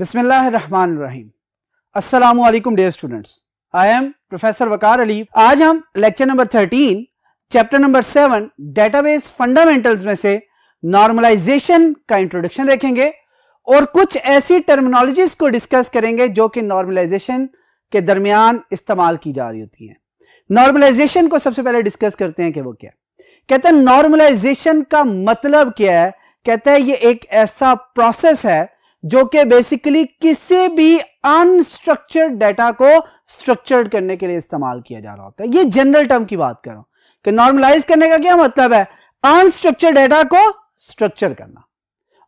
बिस्मिल्लाम वालेकुम dear students I am professor Waqar Ali आज हम lecture number 13 chapter number 7 database fundamentals में से नॉर्मलाइजेशन का इंट्रोडक्शन देखेंगे और कुछ ऐसी टर्मिनोलॉजीज को डिस्कस करेंगे जो कि नॉर्मलाइजेशन के दरमियान इस्तेमाल की जा रही होती है नॉर्मलाइजेशन को सबसे पहले डिस्कस करते हैं कि वो क्या कहते हैं नॉर्मलाइजेशन का मतलब क्या है कहते हैं ये एक ऐसा प्रोसेस है जो कि बेसिकली किसी भी अनस्ट्रक्चर्ड डाटा को स्ट्रक्चर्ड करने के लिए इस्तेमाल किया जा रहा होता है ये जनरल टर्म की बात करो कि नॉर्मलाइज करने का क्या मतलब है अनस्ट्रक्चर्ड डाटा को स्ट्रक्चर करना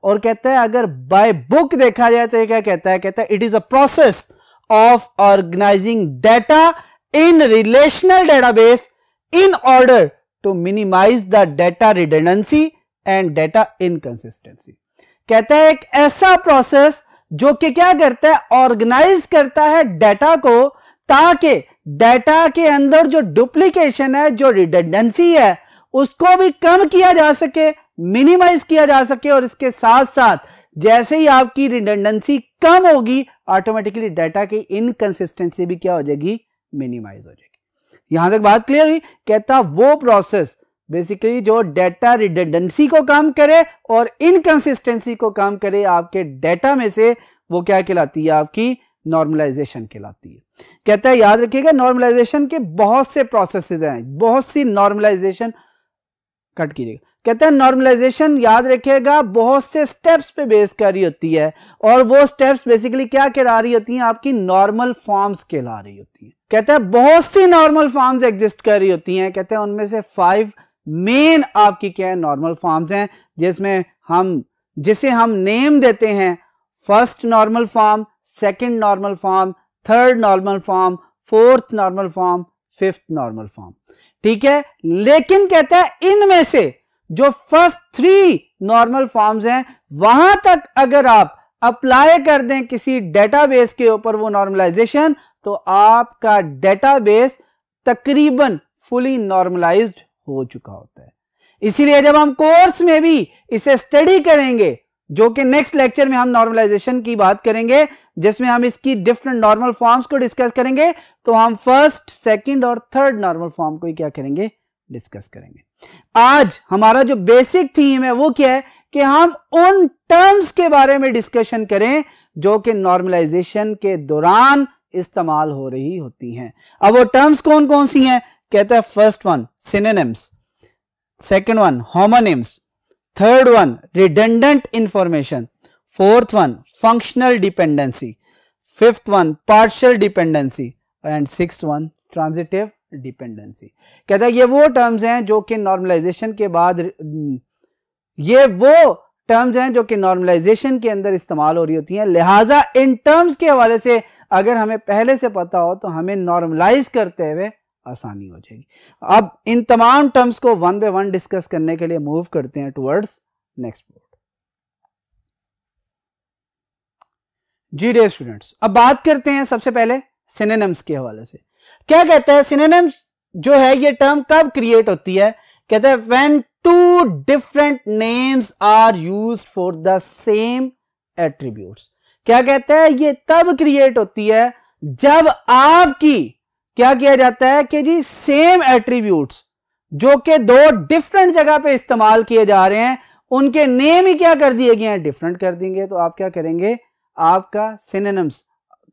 और कहता है अगर बाय बुक देखा जाए तो ये क्या कहता है कहता है it is a process of organizing data in relational database in order to minimize the data redundancy and data inconsistency कहता है एक ऐसा प्रोसेस जो कि क्या करता है ऑर्गेनाइज करता है डेटा को ताकि डेटा के अंदर जो डुप्लीकेशन है जो रिडेंडेंसी है उसको भी कम किया जा सके मिनिमाइज किया जा सके और इसके साथ साथ जैसे ही आपकी रिडेंडेंसी कम होगी ऑटोमेटिकली डाटा की इनकंसिस्टेंसी भी क्या हो जाएगी मिनिमाइज हो जाएगी यहां तक बात क्लियर हुई कहता वो प्रोसेस बेसिकली जो डेटा रिडेंडेंसी को काम करे और इनकन्सिस्टेंसी को काम करे आपके डेटा में से वो क्या कहलाती है आपकी नॉर्मलाइजेशन कहलाती है कहता है याद रखिएगा नॉर्मलाइजेशन के बहुत से प्रोसेसेस हैं बहुत सी नॉर्मलाइजेशन कट कीजिएगा कहता है नॉर्मलाइजेशन याद रखिएगा बहुत से स्टेप्स पे बेस कर रही होती है और वो स्टेप्स बेसिकली क्या करा रही होती हैं आपकी नॉर्मल फॉर्म्स कहला रही होती है कहते हैं बहुत सी नॉर्मल फॉर्म्स एग्जिस्ट कर रही होती हैं कहते हैं उनमें से फाइव मेन आपकी क्या है नॉर्मल फॉर्म्स हैं जिसमें हम जिसे हम नेम देते हैं first normal form second normal form third normal form fourth normal form fifth normal form ठीक है लेकिन कहता है इनमें से जो फर्स्ट थ्री नॉर्मल फॉर्म्स हैं वहां तक अगर आप अप्लाई कर दें किसी डेटाबेस के ऊपर वो नॉर्मलाइजेशन तो आपका डेटाबेस तकरीबन फुली नॉर्मलाइज्ड हो चुका होता है इसीलिए जब हम कोर्स में भी इसे स्टडी करेंगे जो कि नेक्स्ट लेक्चर में हम नॉर्मलाइजेशन की बात करेंगे जिसमें हम इसकी डिफरेंट नॉर्मल फॉर्म्स को डिस्कस करेंगे तो हम फर्स्ट सेकंड और थर्ड नॉर्मल फॉर्म को क्या करेंगे डिस्कस करेंगे आज हमारा जो बेसिक थीम है वो क्या है कि हम उन टर्म्स के बारे में डिस्कशन करें जो कि नॉर्मलाइजेशन के दौरान इस्तेमाल हो रही होती हैं अब वो टर्म्स कौन कौन सी हैं कहता है first one synonyms second one homonyms third one redundant information fourth one functional dependency fifth one partial dependency and six one transitive dependency कहता है ये वो टर्म्स हैं जो कि नॉर्मलाइजेशन के बाद mm, ये वो टर्म्स हैं जो कि नॉर्मलाइजेशन के अंदर इस्तेमाल हो रही होती हैं लिहाजा इन टर्म्स के हवाले से अगर हमें पहले से पता हो तो हमें नॉर्मलाइज करते हुए आसानी हो जाएगी अब इन तमाम टर्म्स को वन बाय वन डिस्कस करने के लिए मूव करते हैं टुवर्ड्स नेक्स्ट बोर्ड जी डे स्टूडेंट्स अब बात करते हैं सबसे पहले सिनेनम्स के हवाले से क्या कहता है सिनेनम्स जो है ये टर्म कब क्रिएट होती है कहते हैं when two different names are used for the same attributes क्या कहता है ये तब क्रिएट होती है जब आपकी क्या किया जाता है कि जी सेम एट्रीब्यूट्स जो कि दो डिफरेंट जगह पे इस्तेमाल किए जा रहे हैं उनके नेम ही क्या कर दिए गए हैं डिफरेंट कर देंगे तो आप क्या करेंगे आपका सिनेम्स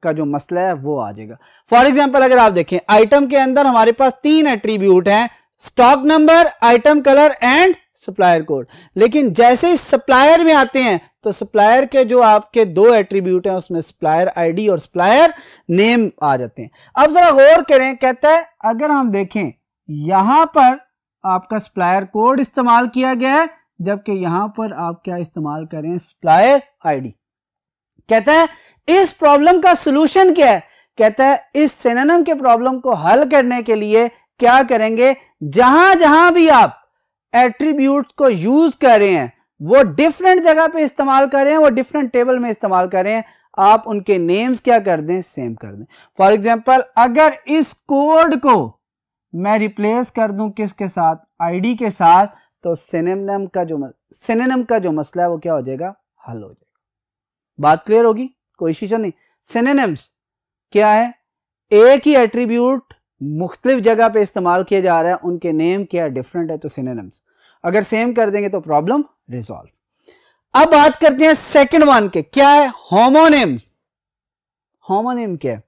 का जो मसला है वो आ जाएगा फॉर एग्जाम्पल अगर आप देखें आइटम के अंदर हमारे पास तीन एट्रीब्यूट हैं stock number item colour and supplier code लेकिन जैसे ही सप्लायर में आते हैं तो सप्लायर के जो आपके दो एट्रीब्यूट हैं उसमें सप्लायर आईडी और सप्लायर नेम आ जाते हैं अब जरा गौर करें कहता है अगर हम देखें यहां पर आपका सप्लायर कोड इस्तेमाल किया गया है जबकि यहां पर आप क्या इस्तेमाल करें सप्लायर आईडी कहता है इस प्रॉब्लम का सोल्यूशन क्या है कहता है इस सेनानम के प्रॉब्लम को हल करने के लिए क्या करेंगे जहां जहां भी आप एट्रीब्यूट को यूज कर रहे हैं वो डिफरेंट जगह पे इस्तेमाल करें वो डिफरेंट टेबल में इस्तेमाल करें आप उनके नेम्स क्या कर दें सेम कर दें फॉर एग्जाम्पल अगर इस कोड को मैं रिप्लेस कर दूं किसके साथ आईडी के साथ तो सिनेम का जो सिनेम का जो मसला है वो क्या हो जाएगा हल हो जाएगा बात क्लियर होगी कोई शीशो नहीं सिनेम्स क्या है एक ही एट्रीब्यूट मुख्तलिफ जगह पे इस्तेमाल किया जा रहा है उनके नेम क्या डिफरेंट है तो सिनेम्स अगर सेम कर देंगे तो प्रॉब्लम रिजॉल्व अब बात करते हैं सेकंड वन के क्या है होमोनेम होमोनेम क्या है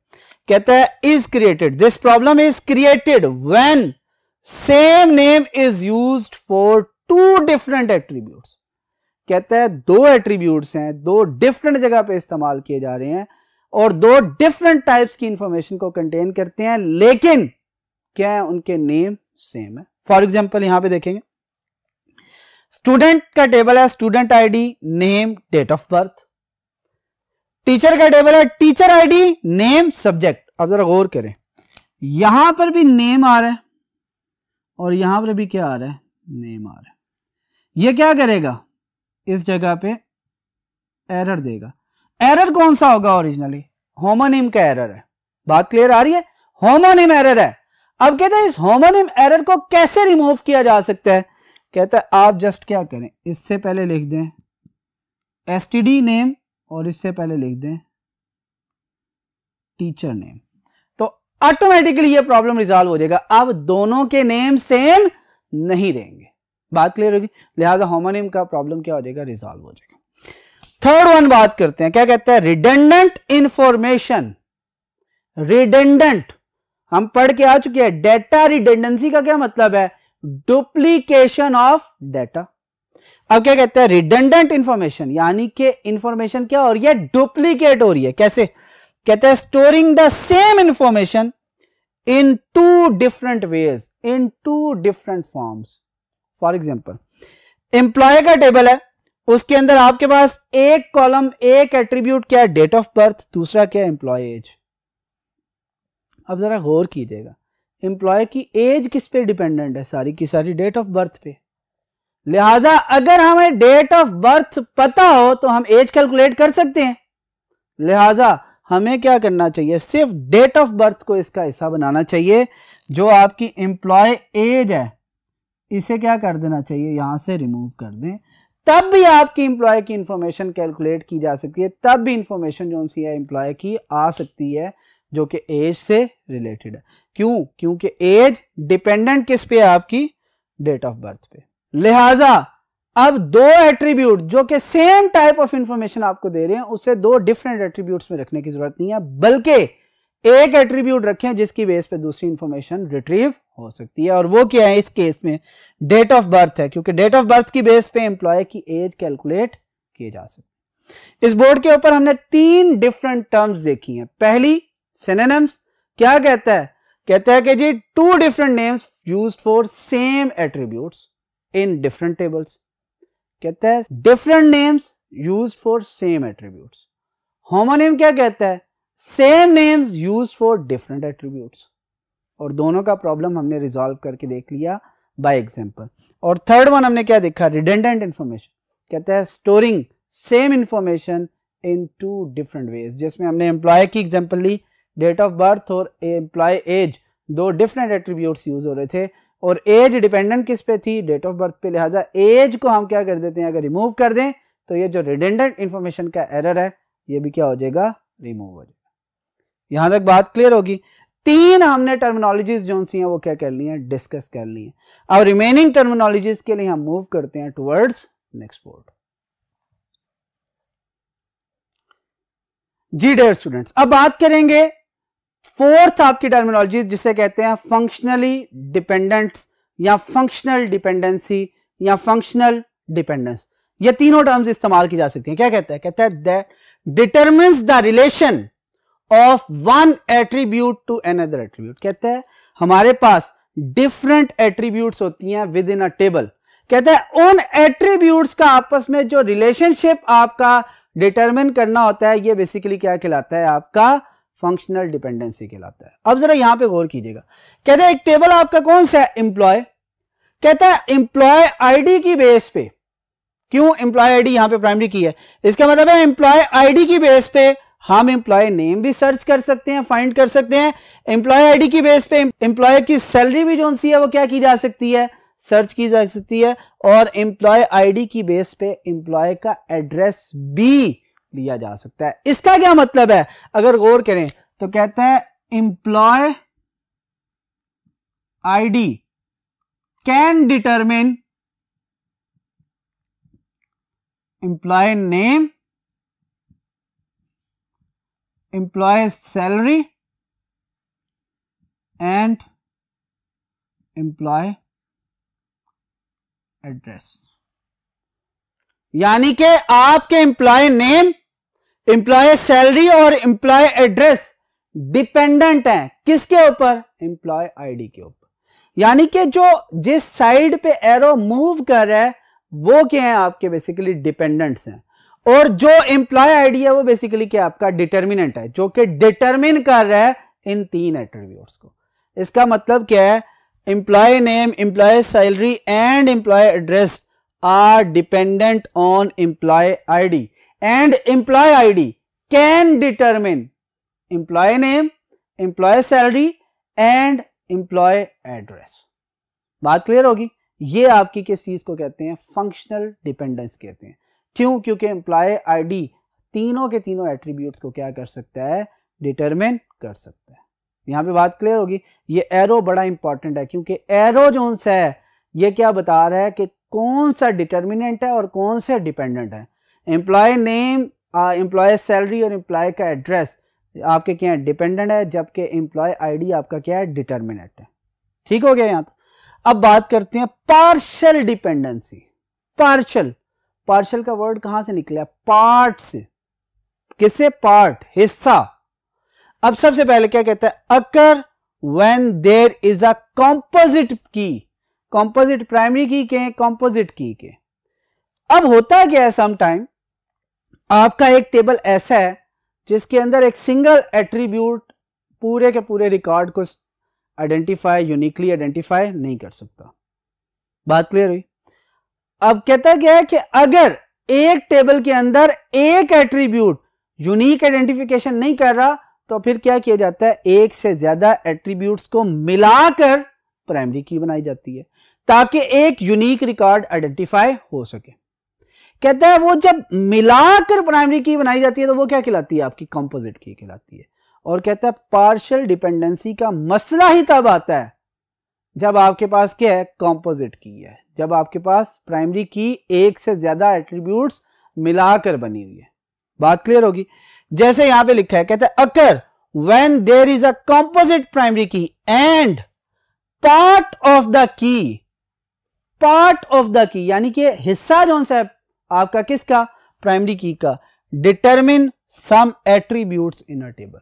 कहता है is created this problem is created when same name is used for two different attributes कहता है दो एट्रीब्यूट्स हैं दो डिफरेंट जगह पे इस्तेमाल किए जा रहे हैं और दो डिफरेंट टाइप्स की इंफॉर्मेशन को कंटेन करते हैं लेकिन क्या है उनके नेम सेम है फॉर एग्जाम्पल यहां पे देखेंगे स्टूडेंट का टेबल है student ID name date of birth teacher का टेबल है टीचर आईडी नेम सब्जेक्ट अब जरा गौर करें यहां पर भी नेम आ रहा है और यहां पर भी क्या आ रहा है नेम आ रहा है ये क्या करेगा इस जगह पे एरर देगा एरर कौन सा होगा ओरिजिनली होमोनिम का एरर है बात क्लियर आ रही है होमोनिम एरर है अब कहते हैं इस होमोनिम एरर को कैसे रिमूव किया जा सकता है कहता है आप जस्ट क्या करें इससे पहले लिख दें एस नेम और इससे पहले लिख दें टीचर नेम तो ऑटोमेटिकली ये प्रॉब्लम रिजॉल्व हो जाएगा अब दोनों के नेम सेम नहीं रहेंगे बात क्लियर होगी लिहाजा होमोनिम का प्रॉब्लम क्या हो जाएगा रिजॉल्व हो जाएगा थर्ड वन बात करते हैं क्या कहता है रिडेंडेंट इंफॉर्मेशन रिडेंडेंट हम पढ़ के आ चुके हैं डेटा रिडेंडेंसी का क्या मतलब है डुप्लीकेशन ऑफ डेटा अब क्या कहते हैं रिडेंडेंट इंफॉर्मेशन यानी कि इंफॉर्मेशन क्या हो रही है डुप्लीकेट हो रही है कैसे कहते हैं storing the same information in two different ways in two different forms for example employee का टेबल है उसके अंदर आपके पास एक कॉलम एक एट्रीब्यूट क्या है डेट ऑफ बर्थ दूसरा क्या है एम्प्लॉय एज अब जरा गौर कीजिएगा एम्प्लॉय की एज किस पे डिपेंडेंट है सारी की सारी डेट ऑफ बर्थ पे लिहाजा अगर हमें डेट ऑफ बर्थ पता हो तो हम एज कैलकुलेट कर सकते हैं लिहाजा हमें क्या करना चाहिए सिर्फ डेट ऑफ बर्थ को इसका हिस्सा बनाना चाहिए जो आपकी एम्प्लॉय एज है इसे क्या कर देना चाहिए यहां से रिमूव कर दें तब भी आपकी एम्प्लॉय की इंफॉर्मेशन कैलकुलेट की जा सकती है तब भी इंफॉर्मेशन जो सी है एम्प्लॉय की आ सकती है जो कि एज से रिलेटेड है क्यों क्योंकि एज डिपेंडेंट किस पे है आपकी डेट ऑफ बर्थ पे लिहाजा अब दो एट्रीब्यूट जो कि सेम टाइप ऑफ इंफॉर्मेशन आपको दे रहे हैं उसे दो डिफरेंट एट्रीब्यूट में रखने की जरूरत नहीं है बल्कि एक एट्रीब्यूट रखें जिसकी बेस पे दूसरी इंफॉर्मेशन रिट्रीव हो सकती है और वो क्या है इस केस में डेट ऑफ बर्थ है क्योंकि डेट ऑफ बर्थ की बेस पे एम्प्लॉय की एज कैलकुलेट की जा सकती है इस बोर्ड के ऊपर हमने तीन डिफरेंट टर्म्स देखी हैं पहली सिनेम्स क्या कहता है कहता है कि जी two different names use for same attribute in different tables कहता है different names use for same attribute homonym क्या कहता है same names use for different attribute और दोनों का प्रॉब्लम हमने रिजोल्व करके देख लिया बाय एग्जाम्पल और थर्ड वन हमने क्या देखा रिडेंडेंट इंफॉर्मेशन कहता है storing same information in two different ways जिसमें हमने एम्प्लॉय की एग्जाम्पल ली डेट ऑफ बर्थ और एम्प्लॉय एज दो डिफरेंट एट्रीब्यूट्स यूज हो रहे थे और एज डिपेंडेंट किस पे थी डेट ऑफ बर्थ पे लिहाजा एज को हम क्या कर देते हैं अगर रिमूव कर दें तो ये जो रिडेंडेंट इन्फॉर्मेशन का एरर है ये भी क्या हो जाएगा रिमूव हो जाएगा यहाँ तक बात क्लियर होगी तीन हमने टर्मिनोलॉजीज जो सी हैं वो क्या कर ली हैं डिस्कस कर ली हैं अब रिमेनिंग टर्मिनोलॉजीज के लिए हम मूव करते हैं टूवर्ड्स नेक्स्ट बोर्ड जी डेयर स्टूडेंट्स अब बात करेंगे फोर्थ आपकी टर्मिनोलॉजी जिसे कहते हैं फंक्शनली डिपेंडेंट्स या फंक्शनल डिपेंडेंसी या फंक्शनल डिपेंडेंस ये तीनों टर्म्स इस्तेमाल की जा सकती हैं क्या कहता है कहता है determines the relation of one attribute to another attribute कहता है हमारे पास डिफरेंट एट्रीब्यूट होती हैं विद इन अ टेबल कहता है उन एट्रीब्यूट्स का आपस में जो रिलेशनशिप आपका डिटरमिन करना होता है ये बेसिकली क्या कहलाता है आपका फंक्शनल डिपेंडेंसी कहलाता है अब जरा यहां पे गौर कीजिएगा कहते एक टेबल आपका कौन सा है एम्प्लॉय कहता है एम्प्लॉय आईडी की बेस पे क्यों एम्प्लॉय आईडी यहां पे प्राइमरी की है इसका मतलब है एम्प्लॉय आईडी की बेस पे हम एम्प्लॉय नेम भी सर्च कर सकते हैं फाइंड कर सकते हैं एम्प्लॉय आईडी की बेस पे एम्प्लॉय की सैलरी भी जो सी है वो क्या की जा सकती है सर्च की जा सकती है और एम्प्लॉय आईडी की बेस पे एम्प्लॉय का एड्रेस भी लिया जा सकता है इसका क्या मतलब है अगर गौर करें तो कहते हैं I ID can determine employee name employee salary and employee address यानी कि आपके इंप्लॉय नेम एम्प्लॉय सैलरी और एम्प्लॉय एड्रेस डिपेंडेंट है किसके ऊपर एम्प्लॉय आईडी के ऊपर यानी कि जो जिस साइड पे एरो मूव कर रहा है वो क्या है आपके बेसिकली डिपेंडेंट्स हैं और जो एम्प्लॉय आईडी है वो बेसिकली क्या आपका डिटर्मिनेंट है जो कि डिटर्मिन कर रहा है इन तीन एट्रीब्यूट को इसका मतलब क्या है employee name employee salary and employee address are dependent on employee ID and employee ID can determine employee name employee salary and employee address बात क्लियर होगी ये आपकी किस चीज को कहते हैं फंक्शनल डिपेंडेंस कहते हैं क्यों क्योंकि एम्प्लॉय आईडी तीनों के तीनों एट्रीब्यूट को क्या कर सकता है डिटरमिन कर सकता है यहां पे बात क्लियर होगी ये एरो बड़ा इंपॉर्टेंट है क्योंकि एरो जो है ये क्या बता रहा है कि कौन सा डिटर्मिनेंट है और कौन से डिपेंडेंट है एम्प्लॉय नेम एम्प्लॉय सैलरी और एम्प्लॉय का एड्रेस आपके क्या है डिपेंडेंट है जबकि एम्प्लॉय आईडी आपका क्या है डिटर्मिनेट है ठीक हो गया यहां तो अब बात करते हैं पार्शल डिपेंडेंसी पार्शल पार्शल का वर्ड कहां से निकला पार्ट से किसे पार्ट हिस्सा अब सबसे पहले क्या कहता है occur when there is a composite key composite primary key के कॉम्पोजिट की के अब होता क्या है समटाइम आपका एक टेबल ऐसा है जिसके अंदर एक सिंगल एट्रीब्यूट पूरे के पूरे रिकॉर्ड को आइडेंटिफाई यूनिकली आइडेंटिफाई नहीं कर सकता बात क्लियर हुई अब कहता गया है कि अगर एक टेबल के अंदर एक एट्रीब्यूट यूनिक आइडेंटिफिकेशन नहीं कर रहा तो फिर क्या किया जाता है एक से ज्यादा एट्रीब्यूट्स को मिलाकर प्राइमरी की बनाई जाती है ताकि एक यूनिक रिकॉर्ड आइडेंटिफाई हो सके कहता है वो जब मिलाकर प्राइमरी की बनाई जाती है तो वो क्या खिलाती है आपकी कंपोजिट की खिलाती है और कहता है पार्शियल डिपेंडेंसी का मसला ही तब आता है जब आपके पास क्या है कंपोजिट की है जब आपके पास प्राइमरी की एक से ज्यादा एट्रीब्यूट्स मिलाकर बनी हुई है बात क्लियर होगी जैसे यहां पे लिखा है कहता है occur when there is a composite primary key and part of the key part of the key यानी कि हिस्सा जो है आपका किसका प्राइमरी की का determine some attributes in a table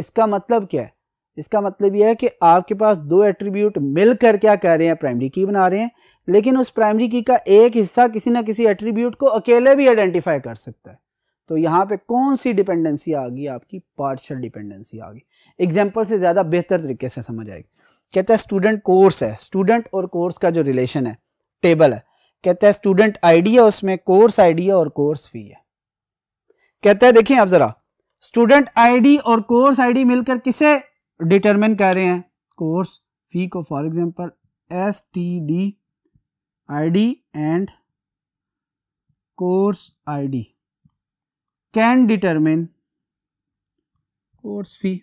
इसका मतलब क्या है इसका मतलब यह है कि आपके पास दो एट्रीब्यूट मिलकर क्या कर रहे हैं प्राइमरी की बना रहे हैं लेकिन उस प्राइमरी की का एक हिस्सा किसी ना किसी एट्रीब्यूट को अकेले भी आइडेंटिफाई कर सकता है तो यहां पे कौन सी डिपेंडेंसी आ गई आपकी पार्शियल डिपेंडेंसी आ गई एग्जाम्पल से ज़्यादा बेहतर तरीके से समझ आएगी कहता है स्टूडेंट कोर्स है स्टूडेंट और कोर्स का जो रिलेशन है टेबल है कहता है स्टूडेंट आईडी है उसमें कोर्स आईडी है और कोर्स फी है कहता है देखिए आप जरा स्टूडेंट आईडी और कोर्स आईडी मिलकर किसे डिटरमिन कर रहे हैं कोर्स फी को for example S T D D and course ID can determine course fee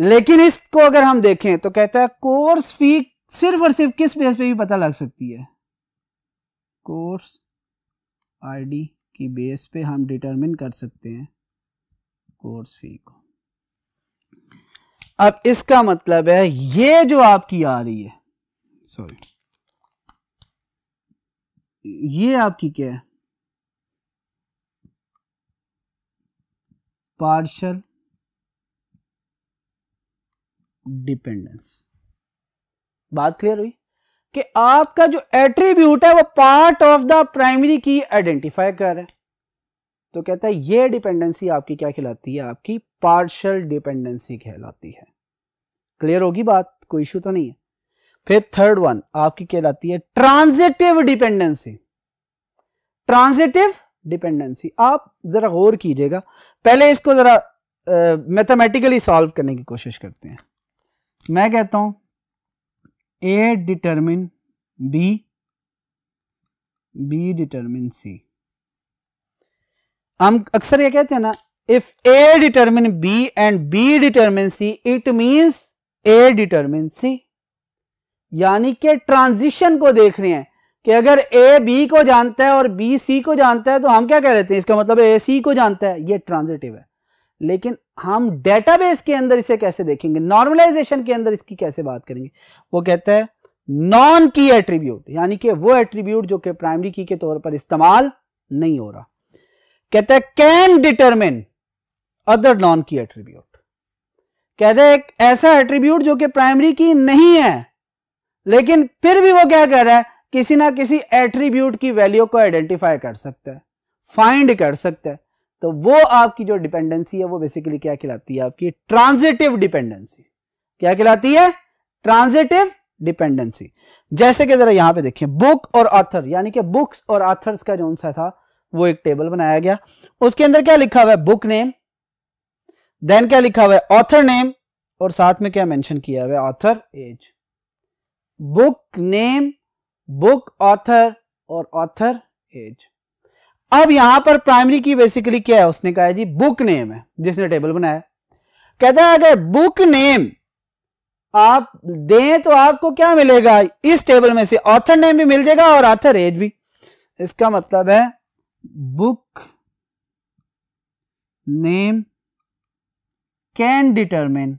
लेकिन इसको अगर हम देखें तो कहता है कोर्स फी सिर्फ और सिर्फ किस बेस पे भी पता लग सकती है कोर्स आईडी की बेस पे हम डिटरमिन कर सकते हैं कोर्स फी को अब इसका मतलब है ये जो आपकी आ रही है सॉरी ये आपकी क्या है पार्शल डिपेंडेंस बात क्लियर हुई कि आपका जो एट्रीब्यूट है वो part of the primary key identify कर रहा है तो कहता है ये डिपेंडेंसी आपकी क्या खिलाती है आपकी पार्शल डिपेंडेंसी कहलाती है क्लियर होगी बात कोई इशू तो नहीं है फिर थर्ड वन आपकी कहलाती है ट्रांजिटिव डिपेंडेंसी ट्रांजिटिव डिपेंडेंसी आप जरा गौर कीजिएगा पहले इसको जरा मैथमेटिकली सॉल्व करने की कोशिश करते हैं मैं कहता हूं A determine B B determine C हम अक्सर ये कहते हैं ना if A determine B and B determine C it means A determine C यानी कि ट्रांजिशन को देख रहे हैं कि अगर ए बी को जानता है और बी सी को जानता है तो हम क्या कह देते हैं इसका मतलब ए सी को जानता है ये ट्रांजिटिव है लेकिन हम डेटाबेस के अंदर इसे कैसे देखेंगे नॉर्मलाइजेशन के अंदर इसकी कैसे बात करेंगे वो कहता है नॉन की एट्रीब्यूट यानी कि वो एट्रीब्यूट जो कि प्राइमरी की के तौर पर इस्तेमाल नहीं हो रहा कहता है can determine other non key attribute कहते हैं एक ऐसा एट्रीब्यूट जो कि प्राइमरी की नहीं है लेकिन फिर भी वो क्या कह रहा है किसी ना किसी एट्रीब्यूट की वैल्यू को आइडेंटिफाई कर सकता है फाइंड कर सकता है तो वो आपकी जो डिपेंडेंसी है वो बेसिकली क्या खिलाती है आपकी ट्रांजिटिव डिपेंडेंसी क्या खिलाती है ट्रांजिटिव डिपेंडेंसी जैसे कि जरा यहां पे देखिए बुक और ऑथर यानी कि बुक्स और ऑथर्स का जो सा था वो एक टेबल बनाया गया उसके अंदर क्या लिखा हुआ है बुक नेम देन क्या लिखा हुआ है ऑथर नेम और साथ में क्या मेंशन किया हुआ है author age book name book author और ऑथर एज अब यहां पर प्राइमरी की बेसिकली क्या है उसने कहा है जी बुक नेम है जिसने टेबल बनाया कहता है अगर बुक नेम आप दें तो आपको क्या मिलेगा इस टेबल में से ऑथर नेम भी मिल जाएगा और ऑथर एज भी इसका मतलब है book name can determine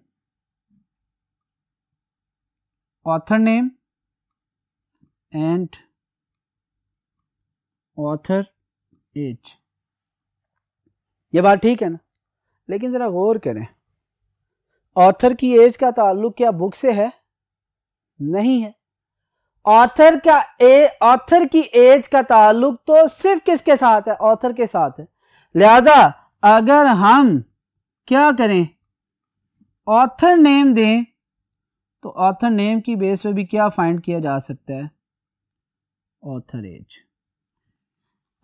author name and author age ये बात ठीक है ना लेकिन ज़रा गौर करें ऑथर की एज का ताल्लुक क्या बुक से है नहीं है ऑथर का ए ऑथर की एज का ताल्लुक तो सिर्फ किसके साथ है ऑथर के साथ है लिहाजा अगर हम क्या करें ऑथर नेम दें तो ऑथर नेम की बेस पे भी क्या फाइंड किया जा सकता है ऑथर एज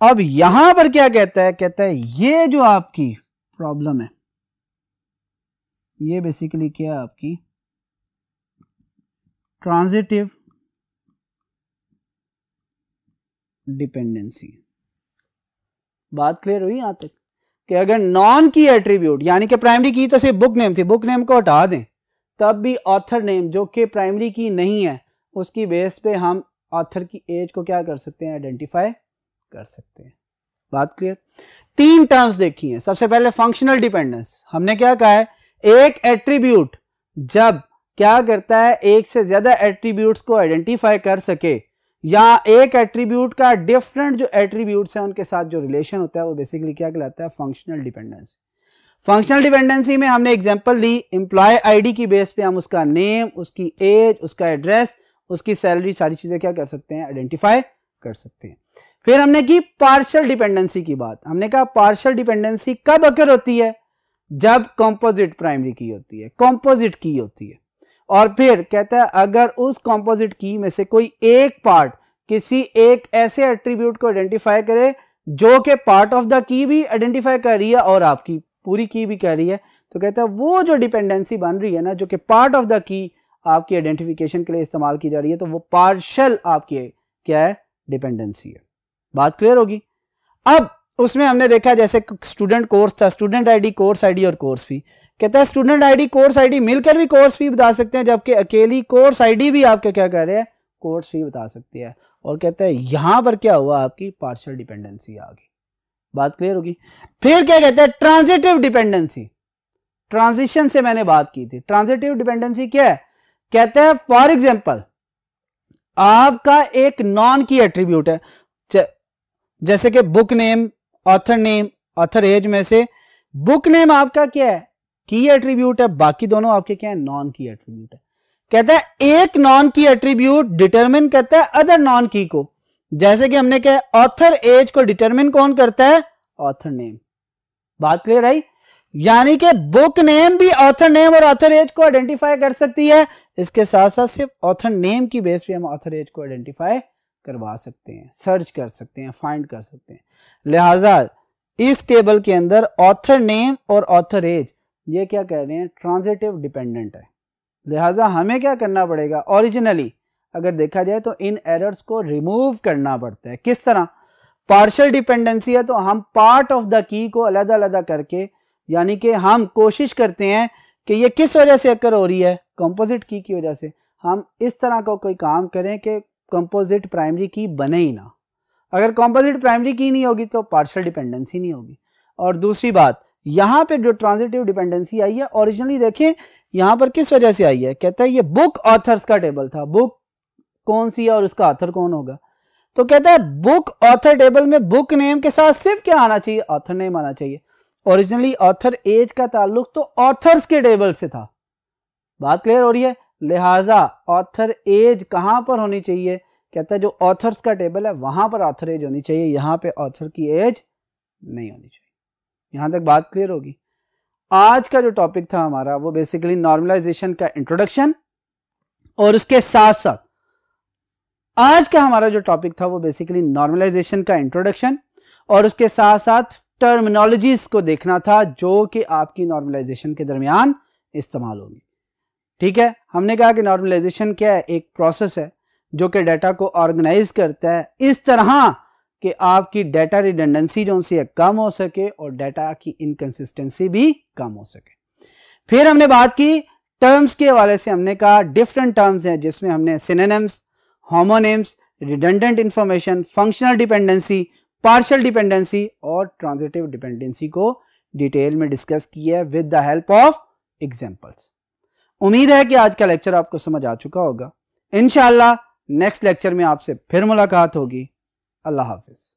अब यहां पर क्या कहता है कहता है ये जो आपकी प्रॉब्लम है ये बेसिकली क्या है आपकी ट्रांजिटिव डिपेंडेंसी बात क्लियर हुई यहां तक कि अगर नॉन की एट्रीब्यूट यानी कि प्राइमरी की तो सिर्फ बुक नेम थी बुक नेम को हटा दें तब भी ऑथर नेम जो कि प्राइमरी की नहीं है उसकी बेस पे हम ऑथर की एज को क्या कर सकते हैं आइडेंटिफाई कर सकते हैं बात क्लियर तीन टर्म्स देखी हैं सबसे पहले फंक्शनल डिपेंडेंस हमने क्या कहा है एक एट्रीब्यूट जब क्या करता है एक से ज्यादा एट्रीब्यूट्स को आइडेंटिफाई कर सके या एक एट्रीब्यूट का डिफरेंट जो एट्रीब्यूट्स है उनके साथ जो रिलेशन होता है वो बेसिकली क्या कहलाता है फंक्शनल डिपेंडेंस फंक्शनल डिपेंडेंसी में हमने एग्जांपल दी एम्प्लॉय आईडी की बेस पे हम उसका नेम उसकी एज उसका एड्रेस उसकी सैलरी सारी चीज़ें क्या कर सकते हैं आइडेंटिफाई कर सकते हैं फिर हमने की पार्शल डिपेंडेंसी की बात हमने कहा पार्शल डिपेंडेंसी कब अकर होती है जब कॉम्पोजिट प्राइमरी की होती है कॉम्पोजिट की होती है और फिर कहता है अगर उस कॉम्पोजिट की में से कोई एक पार्ट किसी एक ऐसे एट्रीब्यूट को आइडेंटिफाई करे जो कि पार्ट ऑफ द की भी आइडेंटिफाई कर रही है और आपकी पूरी की भी कह रही है तो कहता है वो जो डिपेंडेंसी बन रही है ना जो कि पार्ट ऑफ द की आपकी आइडेंटिफिकेशन के लिए इस्तेमाल की जा रही है तो वो पार्शल आपकी क्या है डिपेंडेंसी है बात क्लियर होगी अब उसमें हमने देखा जैसे स्टूडेंट कोर्स था स्टूडेंट आईडी कोर्स आईडी और कोर्स फी कहता है स्टूडेंट आईडी कोर्स आईडी मिलकर भी कोर्स फी बता सकते हैं जबकि अकेली कोर्स आईडी भी आपके क्या कह रहे हैं कोर्स फी बता सकती है और कहता है यहां पर क्या हुआ आपकी पार्शल डिपेंडेंसी आ गई बात क्लियर होगी फिर क्या कहते हैं ट्रांजिटिव डिपेंडेंसी ट्रांजिशन से मैंने बात की थी ट्रांजिटिव डिपेंडेंसी क्या है कहते हैं फॉर एग्जाम्पल आपका एक नॉन की एट्रीब्यूट है जैसे कि book name author name author age में से बुक नेम आपका क्या है की एट्रीब्यूट है बाकी दोनों आपके क्या है नॉन की एट्रीब्यूट है कहता है एक नॉन की एट्रीब्यूट डिटरमिन करता है अदर नॉन की को जैसे कि हमने कहा ऑथर एज को डिटरमिन कौन करता है ऑथर नेम बात क्लियर आई यानी कि बुक नेम भी ऑथर नेम और ऑथर एज को आइडेंटिफाई कर सकती है इसके साथ साथ सिर्फ ऑथर नेम की बेस पे हम ऑथर एज को आइडेंटिफाई करवा सकते हैं सर्च कर सकते हैं फाइंड कर सकते हैं लिहाजा इस टेबल के अंदर ऑथर नेम और ऑथर एज ये क्या कह रहे हैं ट्रांजेटिव डिपेंडेंट है लिहाजा हमें क्या करना पड़ेगा ओरिजिनली अगर देखा जाए तो इन एरर्स को रिमूव करना पड़ता है किस तरह पार्शल डिपेंडेंसी है तो हम पार्ट ऑफ द की को अलग अलग करके यानी कि हम कोशिश करते हैं कि ये किस वजह से अक्कर हो रही है कंपोजिट की की वजह से हम इस तरह का को कोई काम करें कि कंपोजिट प्राइमरी की बने ही ना अगर कंपोजिट प्राइमरी की नहीं होगी तो पार्शियल डिपेंडेंसी नहीं होगी और दूसरी बात यहां पे जो ट्रांजिटिव डिपेंडेंसी आई है ओरिजिनली देखें यहां पर किस वजह से आई है कहता है ये बुक ऑथर्स का टेबल था बुक कौन सी है और उसका ऑथर कौन होगा तो कहता है बुक ऑथर टेबल में बुक नेम के साथ सिर्फ क्या आना चाहिए ऑथर नेम आना चाहिए ओरिजिनली ऑथर एज का ताल्लुक तो ऑथर्स के टेबल से था बात क्लियर हो रही है लिहाजा ऑथर एज कहाँ पर होनी चाहिए कहता है जो ऑथर्स का टेबल है वहाँ पर ऑथर एज होनी चाहिए यहाँ पे ऑथर की एज नहीं होनी चाहिए यहाँ तक बात क्लियर होगी आज का जो टॉपिक था हमारा वो बेसिकली नॉर्मलाइजेशन का इंट्रोडक्शन और उसके साथ साथ आज का हमारा जो टॉपिक था वो बेसिकली नॉर्मलाइजेशन का इंट्रोडक्शन और उसके साथ साथ टर्मिनोलॉजीज को देखना था जो कि आपकी नॉर्मलाइजेशन के दरमियान इस्तेमाल होगी ठीक है हमने कहा कि नॉर्मलाइजेशन क्या है एक प्रोसेस है जो कि डाटा को ऑर्गेनाइज करता है इस तरह कि आपकी डाटा रिडेंडेंसी जो सी है कम हो सके और डाटा की इनकन्सिस्टेंसी भी कम हो सके फिर हमने बात की टर्म्स के हवाले से हमने कहा डिफरेंट टर्म्स हैं जिसमें हमने synonyms homonyms redundant information functional dependency partial dependency और ट्रांजिटिव डिपेंडेंसी को डिटेल में डिस्कस किया है with the help of examples उम्मीद है कि आज का लेक्चर आपको समझ आ चुका होगा इन नेक्स्ट लेक्चर में आपसे फिर मुलाकात होगी अल्लाह हाफिज़